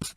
you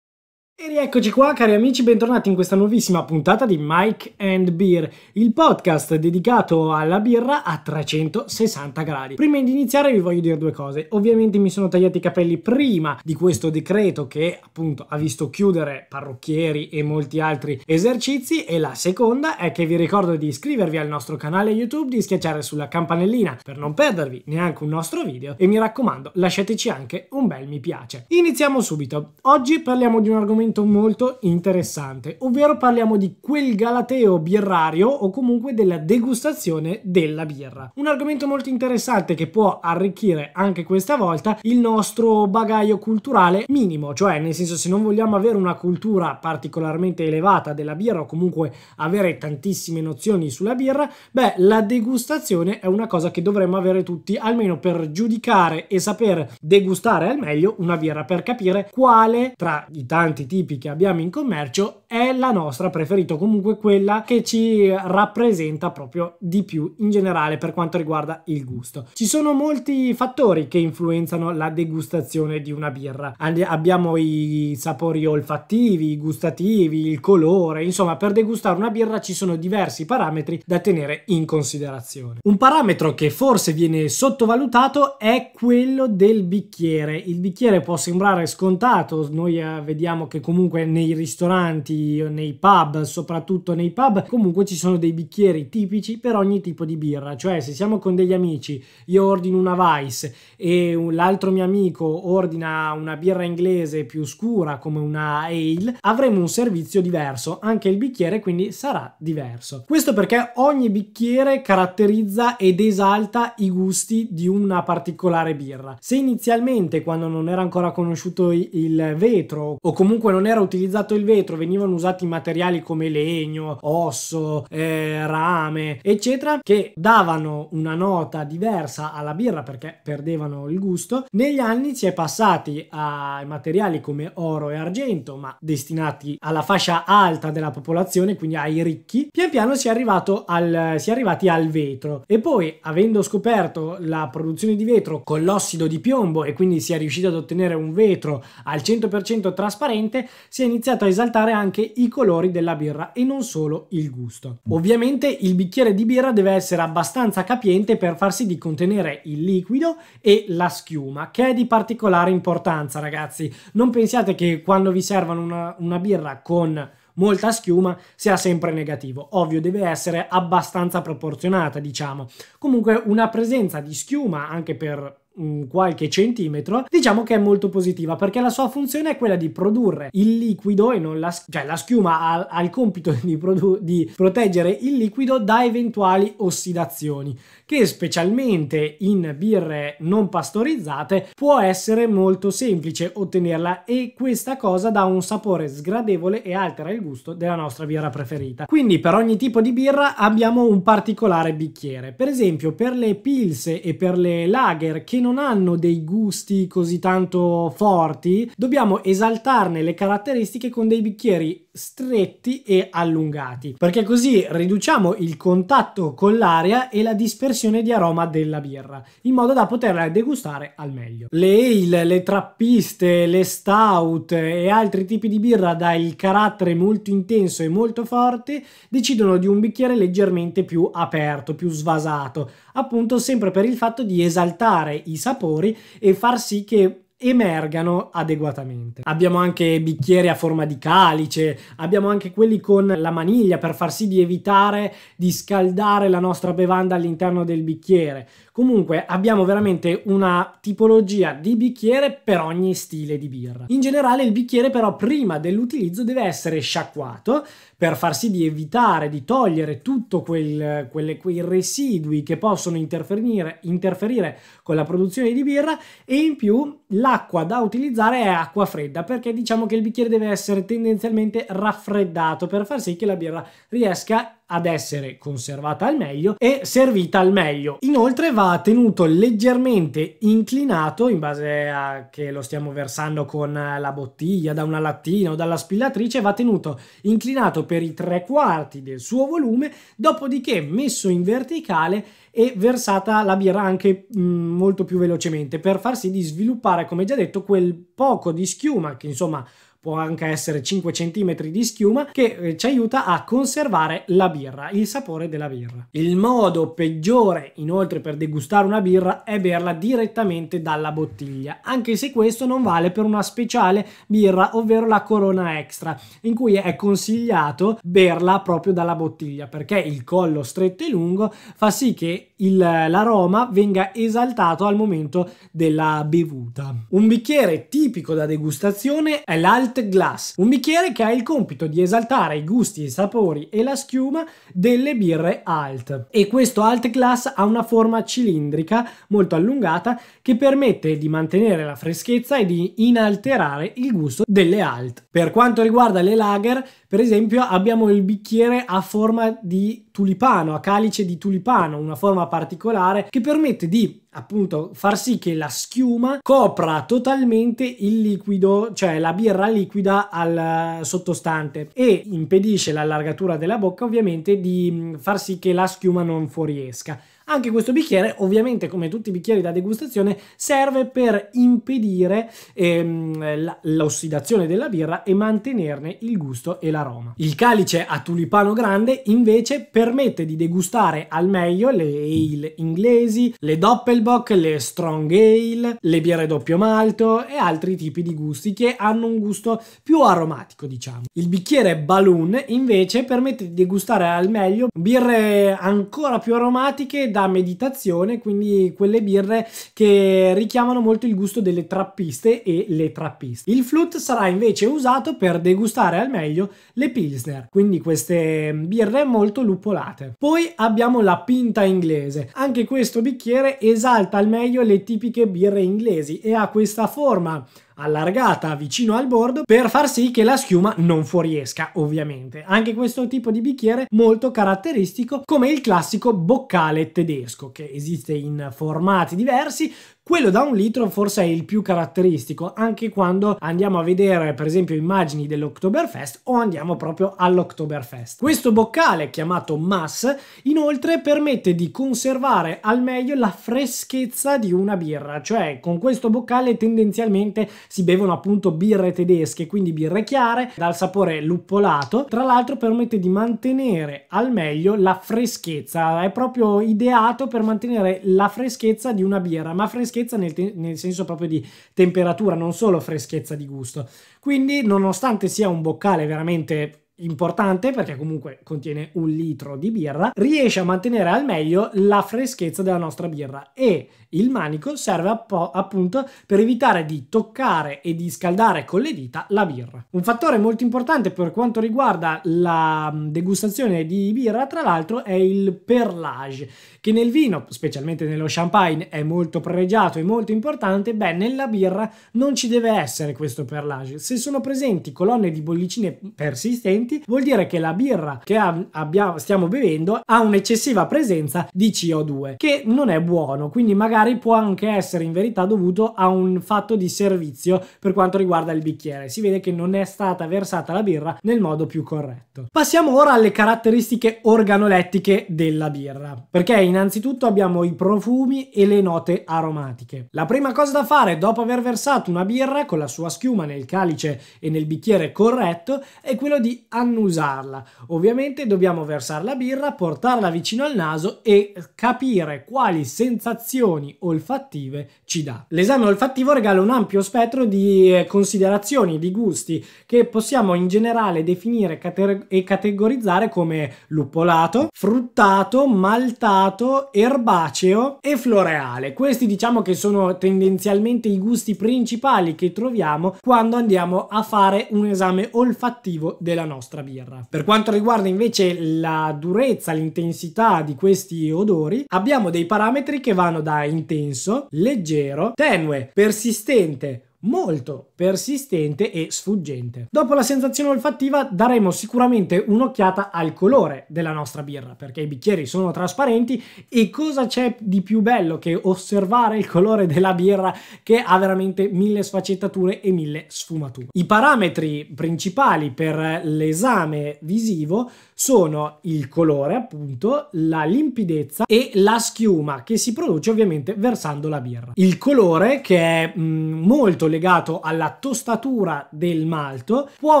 E rieccoci qua cari amici, bentornati in questa nuovissima puntata di Mike and Beer, il podcast dedicato alla birra a 360 gradi. Prima di iniziare vi voglio dire due cose. Ovviamente mi sono tagliati i capelli prima di questo decreto che appunto ha visto chiudere parrucchieri e molti altri esercizi e la seconda è che vi ricordo di iscrivervi al nostro canale YouTube, di schiacciare sulla campanellina per non perdervi neanche un nostro video e mi raccomando lasciateci anche un bel mi piace. Iniziamo subito. Oggi parliamo di un argomento argomento molto interessante, ovvero parliamo di quel galateo birrario o comunque della degustazione della birra. Un argomento molto interessante che può arricchire anche questa volta il nostro bagaglio culturale minimo, cioè nel senso se non vogliamo avere una cultura particolarmente elevata della birra o comunque avere tantissime nozioni sulla birra, beh la degustazione è una cosa che dovremmo avere tutti almeno per giudicare e saper degustare al meglio una birra per capire quale tra i tanti tipi tipi che abbiamo in commercio è la nostra preferita, comunque quella che ci rappresenta proprio di più in generale per quanto riguarda il gusto. Ci sono molti fattori che influenzano la degustazione di una birra. Abbiamo i sapori olfattivi, gustativi, il colore, insomma per degustare una birra ci sono diversi parametri da tenere in considerazione. Un parametro che forse viene sottovalutato è quello del bicchiere. Il bicchiere può sembrare scontato, noi eh, vediamo che comunque comunque nei ristoranti, nei pub, soprattutto nei pub, comunque ci sono dei bicchieri tipici per ogni tipo di birra, cioè se siamo con degli amici, io ordino una Vice e l'altro mio amico ordina una birra inglese più scura come una ale, avremo un servizio diverso, anche il bicchiere quindi sarà diverso. Questo perché ogni bicchiere caratterizza ed esalta i gusti di una particolare birra. Se inizialmente quando non era ancora conosciuto il vetro o comunque non non era utilizzato il vetro, venivano usati materiali come legno, osso, eh, rame, eccetera, che davano una nota diversa alla birra perché perdevano il gusto. Negli anni si è passati a materiali come oro e argento, ma destinati alla fascia alta della popolazione, quindi ai ricchi. Pian piano si è, arrivato al, si è arrivati al vetro e poi, avendo scoperto la produzione di vetro con l'ossido di piombo e quindi si è riusciti ad ottenere un vetro al 100% trasparente, si è iniziato a esaltare anche i colori della birra e non solo il gusto. Ovviamente il bicchiere di birra deve essere abbastanza capiente per farsi di contenere il liquido e la schiuma, che è di particolare importanza ragazzi. Non pensiate che quando vi servono una, una birra con molta schiuma sia sempre negativo. Ovvio, deve essere abbastanza proporzionata, diciamo. Comunque una presenza di schiuma anche per qualche centimetro, diciamo che è molto positiva perché la sua funzione è quella di produrre il liquido e non la, cioè la schiuma ha, ha il compito di, di proteggere il liquido da eventuali ossidazioni che specialmente in birre non pastorizzate può essere molto semplice ottenerla e questa cosa dà un sapore sgradevole e altera il gusto della nostra birra preferita. Quindi per ogni tipo di birra abbiamo un particolare bicchiere. Per esempio per le pils e per le lager che non hanno dei gusti così tanto forti, dobbiamo esaltarne le caratteristiche con dei bicchieri stretti e allungati, perché così riduciamo il contatto con l'aria e la dispersione di aroma della birra, in modo da poterla degustare al meglio. Le ale, le trappiste, le stout e altri tipi di birra dal carattere molto intenso e molto forte decidono di un bicchiere leggermente più aperto, più svasato, appunto sempre per il fatto di esaltare i sapori e far sì che emergano adeguatamente. Abbiamo anche bicchieri a forma di calice, abbiamo anche quelli con la maniglia per far sì di evitare di scaldare la nostra bevanda all'interno del bicchiere. Comunque abbiamo veramente una tipologia di bicchiere per ogni stile di birra. In generale il bicchiere però prima dell'utilizzo deve essere sciacquato per far sì di evitare di togliere tutti quel, quei residui che possono interferire, interferire con la produzione di birra e in più l'acqua da utilizzare è acqua fredda perché diciamo che il bicchiere deve essere tendenzialmente raffreddato per far sì che la birra riesca ad essere conservata al meglio e servita al meglio. Inoltre va tenuto leggermente inclinato in base a che lo stiamo versando con la bottiglia, da una lattina o dalla spillatrice, va tenuto inclinato per i tre quarti del suo volume, dopodiché messo in verticale e versata la birra anche mh, mm, molto più velocemente per far sì di sviluppare, come già detto, quel poco di schiuma che insomma può anche essere 5 cm di schiuma, che eh, ci aiuta a conservare la birra, il sapore della birra. Il modo peggiore inoltre per degustare una birra è berla direttamente dalla bottiglia, anche se questo non vale per una speciale birra, ovvero la Corona Extra, in cui è consigliato berla proprio dalla bottiglia, perché il collo stretto e lungo fa sì che il, l'aroma venga esaltato al momento della bevuta. Un bicchiere tipico da degustazione è l'altro Malt Glass, un bicchiere che ha il compito di esaltare i gusti, i sapori e la schiuma delle birre alt. E questo alt glass ha una forma cilindrica molto allungata che permette di mantenere la freschezza e di inalterare il gusto delle alt. Per quanto riguarda le lager, per esempio, abbiamo il bicchiere a forma di tulipano, a calice di tulipano, una forma particolare che permette di appunto far sì che la schiuma copra totalmente il liquido, cioè la birra liquida al eh, sottostante e impedisce l'allargatura della bocca ovviamente di mm, far sì che la schiuma non fuoriesca. Anche questo bicchiere, ovviamente come tutti i bicchieri da degustazione, serve per impedire ehm, l'ossidazione della birra e mantenerne il gusto e l'aroma. Il calice a tulipano grande invece permette di degustare al meglio le ale inglesi, le doppelbock, le strong ale, le birre doppio malto e altri tipi di gusti che hanno un gusto più aromatico, diciamo. Il bicchiere Balloon invece permette di degustare al meglio birre ancora più aromatiche da da meditazione, quindi quelle birre che richiamano molto il gusto delle trappiste e le trappiste. Il flute sarà invece usato per degustare al meglio le pilsner, quindi queste mm, birre molto lupolate. Poi abbiamo la pinta inglese, anche questo bicchiere esalta al meglio le tipiche birre inglesi e ha questa forma allargata vicino al bordo per far sì che la schiuma non fuoriesca ovviamente. Anche questo tipo di bicchiere molto caratteristico come il classico boccale tedesco che esiste in formati diversi quello da un litro forse è il più caratteristico, anche quando andiamo a vedere per esempio immagini dell'Oktoberfest o andiamo proprio all'Oktoberfest. Questo boccale, chiamato Mass, inoltre permette di conservare al meglio la freschezza di una birra, cioè con questo boccale tendenzialmente si bevono appunto birre tedesche, quindi birre chiare dal sapore luppolato. Tra l'altro permette di mantenere al meglio la freschezza, è proprio ideato per mantenere la freschezza di una birra, ma freschezza nel, nel senso proprio di temperatura, non solo freschezza di gusto. Quindi nonostante sia un boccale veramente importante perché comunque contiene un litro di birra, riesce a mantenere al meglio la freschezza della nostra birra e il manico serve app- appunto per evitare di toccare e di scaldare con le dita la birra. Un fattore molto importante per quanto riguarda la mm, degustazione di birra, tra l'altro, è il perlage, che nel vino, specialmente nello champagne, è molto pregiato e molto importante. Beh, nella birra non ci deve essere questo perlage. Se sono presenti colonne di bollicine persistenti, vuol dire che la birra che abbiamo, stiamo bevendo ha un'eccessiva presenza di CO2, che non è buono, quindi magari magari può anche essere in verità dovuto a un fatto di servizio per quanto riguarda il bicchiere. Si vede che non è stata versata la birra nel modo più corretto. Passiamo ora alle caratteristiche organolettiche della birra, perché innanzitutto abbiamo i profumi e le note aromatiche. La prima cosa da fare dopo aver versato una birra con la sua schiuma nel calice e nel bicchiere corretto è quello di annusarla. Ovviamente dobbiamo versare la birra, portarla vicino al naso e capire quali sensazioni olfattive ci dà. L'esame olfattivo regala un ampio spettro di eh, considerazioni, di gusti che possiamo in generale definire cate e categorizzare come luppolato, fruttato, maltato, erbaceo e floreale. Questi diciamo che sono tendenzialmente i gusti principali che troviamo quando andiamo a fare un esame olfattivo della nostra birra. Per quanto riguarda invece la durezza, l'intensità di questi odori, abbiamo dei parametri che vanno da in intenso, leggero, tenue, persistente, molto persistente e sfuggente. Dopo la sensazione olfattiva daremo sicuramente un'occhiata al colore della nostra birra perché i bicchieri sono trasparenti e cosa c'è di più bello che osservare il colore della birra che ha veramente mille sfaccettature e mille sfumature. I parametri principali per l'esame visivo sono il colore appunto, la limpidezza e la schiuma che si produce ovviamente versando la birra. Il colore che è mm, molto legato alla tostatura del malto può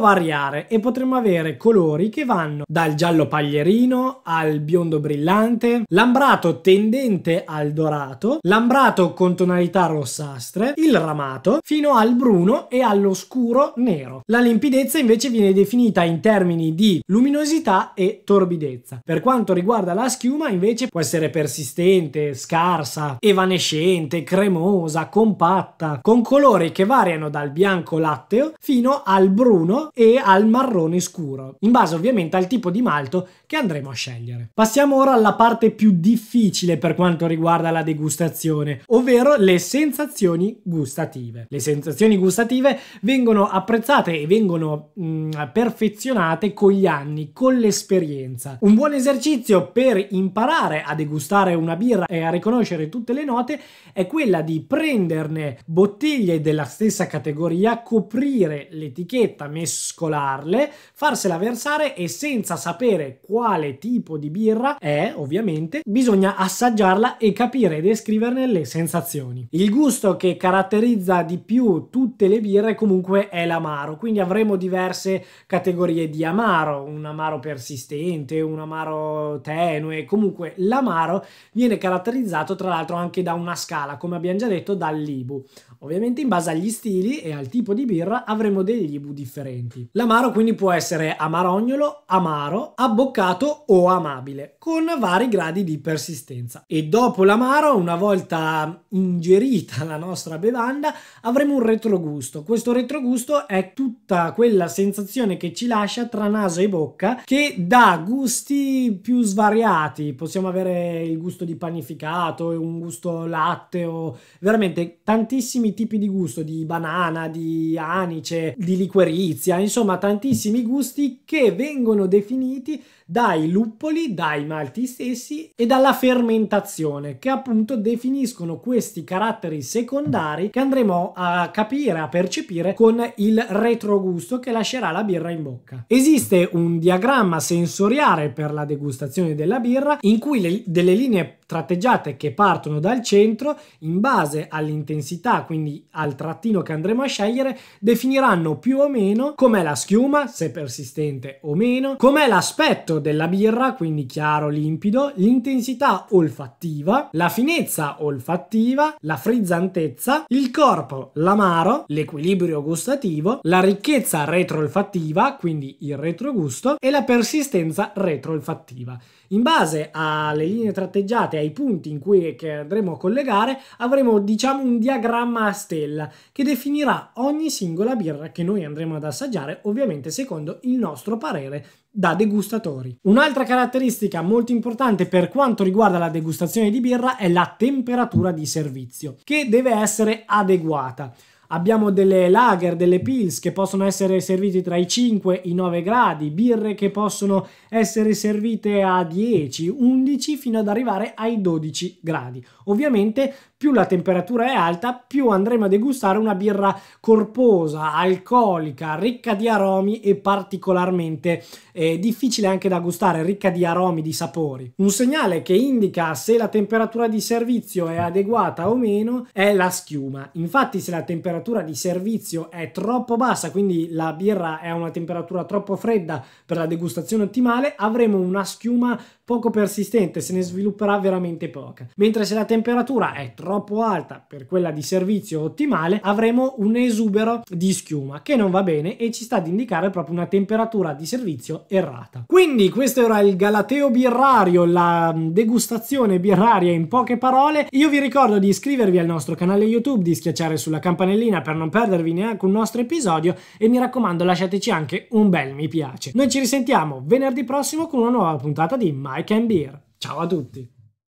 variare e potremmo avere colori che vanno dal giallo paglierino al biondo brillante, l'ambrato tendente al dorato, l'ambrato con tonalità rossastre, il ramato fino al bruno e allo scuro nero. La limpidezza invece viene definita in termini di luminosità e torbidezza. Per quanto riguarda la schiuma invece può essere persistente, scarsa, evanescente, cremosa, compatta, con colori che variano dal bianco latteo fino al bruno e al marrone scuro, in base ovviamente al tipo di malto che andremo a scegliere. Passiamo ora alla parte più difficile per quanto riguarda la degustazione, ovvero le sensazioni gustative. Le sensazioni gustative vengono apprezzate e vengono mh, mm, perfezionate con gli anni, con l'esperienza. Un buon esercizio per imparare a degustare una birra e a riconoscere tutte le note è quella di prenderne bottiglie della stessa categoria coprire l'etichetta, mescolarle, farsela versare e senza sapere quale tipo di birra è, ovviamente, bisogna assaggiarla e capire e descriverne le sensazioni. Il gusto che caratterizza di più tutte le birre comunque è l'amaro, quindi avremo diverse categorie di amaro, un amaro persistente, un amaro tenue, comunque l'amaro viene caratterizzato tra l'altro anche da una scala, come abbiamo già detto, dal Libu. Ovviamente in base agli stili e al tipo di birra avremo degli IBU differenti. L'amaro quindi può essere amarognolo, amaro, abboccato o amabile con vari gradi di persistenza. E dopo l'amaro, una volta ingerita la nostra bevanda, avremo un retrogusto. Questo retrogusto è tutta quella sensazione che ci lascia tra naso e bocca che dà gusti più svariati. Possiamo avere il gusto di panificato, un gusto latteo, veramente tantissimi tipi di gusto, di banana, di anice, di liquerizia, insomma tantissimi gusti che vengono definiti dai luppoli, dai malti stessi e dalla fermentazione, che appunto definiscono questi caratteri secondari che andremo a capire, a percepire con il retrogusto che lascerà la birra in bocca. Esiste un diagramma sensoriale per la degustazione della birra in cui le, delle linee tratteggiate che partono dal centro, in base all'intensità, quindi al trattino che andremo a scegliere, definiranno più o meno com'è la schiuma, se persistente o meno, com'è l'aspetto della birra, quindi chiaro, limpido, l'intensità olfattiva, la finezza olfattiva, la frizzantezza, il corpo, l'amaro, l'equilibrio gustativo, la ricchezza retroolfattiva, quindi il retrogusto, e la persistenza retroolfattiva. In base alle linee tratteggiate, ai punti in cui andremo a collegare, avremo diciamo un diagramma a stella che definirà ogni singola birra che noi andremo ad assaggiare, ovviamente secondo il nostro parere da degustatori. Un'altra caratteristica molto importante per quanto riguarda la degustazione di birra è la temperatura di servizio, che deve essere adeguata. Abbiamo delle lager, delle pills che possono essere servite tra i 5 e i 9 gradi, birre che possono essere servite a 10, 11 fino ad arrivare ai 12 gradi. Ovviamente più la temperatura è alta, più andremo a degustare una birra corposa, alcolica, ricca di aromi e particolarmente eh, difficile anche da gustare, ricca di aromi, di sapori. Un segnale che indica se la temperatura di servizio è adeguata o meno è la schiuma. Infatti se la temperatura di servizio è troppo bassa, quindi la birra è a una temperatura troppo fredda per la degustazione ottimale, avremo una schiuma poco persistente, se ne svilupperà veramente poca. Mentre se la temperatura è troppo alta per quella di servizio ottimale, avremo un esubero di schiuma che non va bene e ci sta ad indicare proprio una temperatura di servizio errata. Quindi questo era il Galateo birrario, la degustazione birraria in poche parole. Io vi ricordo di iscrivervi al nostro canale YouTube, di schiacciare sulla campanellina per non perdervi neanche un nostro episodio e mi raccomando lasciateci anche un bel mi piace. Noi ci risentiamo venerdì prossimo con una nuova puntata di My e Can Beer. Ciao a tutti!